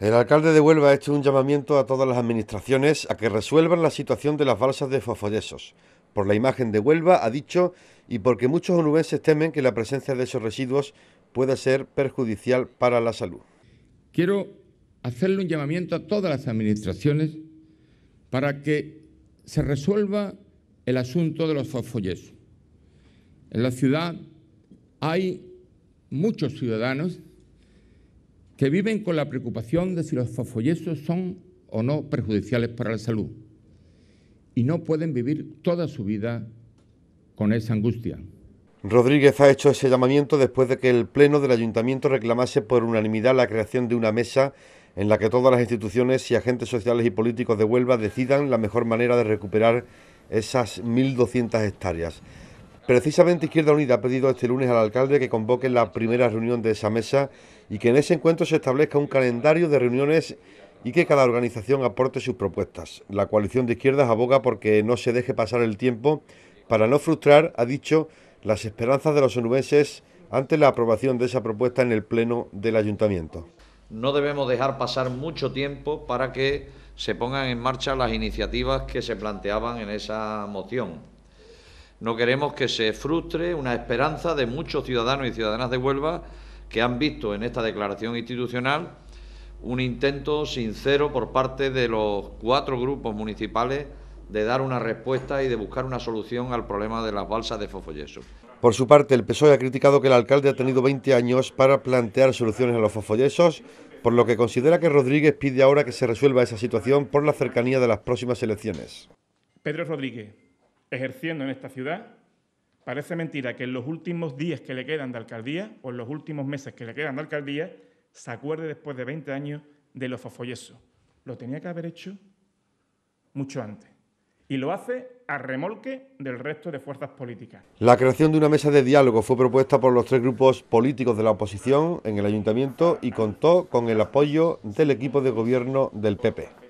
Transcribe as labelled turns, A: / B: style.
A: El alcalde de Huelva ha hecho un llamamiento a todas las administraciones a que resuelvan la situación de las balsas de fosfoyesos. Por la imagen de Huelva, ha dicho, y porque muchos onubenses temen que la presencia de esos residuos pueda ser perjudicial para la salud. Quiero
B: hacerle un llamamiento a todas las administraciones para que se resuelva el asunto de los fosfoyesos. En la ciudad hay muchos ciudadanos que viven con la preocupación de si los fosfoyesos son o no perjudiciales para la salud y no pueden vivir toda su vida con esa angustia.
A: Rodríguez ha hecho ese llamamiento después de que el Pleno del Ayuntamiento reclamase por unanimidad la creación de una mesa en la que todas las instituciones y agentes sociales y políticos de Huelva decidan la mejor manera de recuperar esas 1.200 hectáreas. Precisamente Izquierda Unida ha pedido este lunes al alcalde que convoque la primera reunión de esa mesa y que en ese encuentro se establezca un calendario de reuniones y que cada organización aporte sus propuestas. La coalición de izquierdas aboga porque no se deje pasar el tiempo para no frustrar, ha dicho, las esperanzas de los onubenses ante la aprobación de esa propuesta en el Pleno del Ayuntamiento.
C: No debemos dejar pasar mucho tiempo para que se pongan en marcha las iniciativas que se planteaban en esa moción. No queremos que se frustre una esperanza de muchos ciudadanos y ciudadanas de Huelva que han visto en esta declaración institucional un intento sincero por parte de los cuatro grupos municipales de dar una respuesta y de buscar una solución al problema de las balsas de fofollesos.
A: Por su parte, el PSOE ha criticado que el alcalde ha tenido 20 años para plantear soluciones a los fofollesos, por lo que considera que Rodríguez pide ahora que se resuelva esa situación por la cercanía de las próximas elecciones.
D: Pedro Rodríguez, ejerciendo en esta ciudad, parece mentira que en los últimos días que le quedan de alcaldía o en los últimos meses que le quedan de alcaldía, se acuerde después de 20 años de los fofollesos. Lo tenía que haber hecho mucho antes. Y lo hace a remolque del resto de fuerzas políticas. La
A: creación de una mesa de diálogo fue propuesta por los tres grupos políticos de la oposición en el ayuntamiento y contó con el apoyo del equipo de gobierno del PP.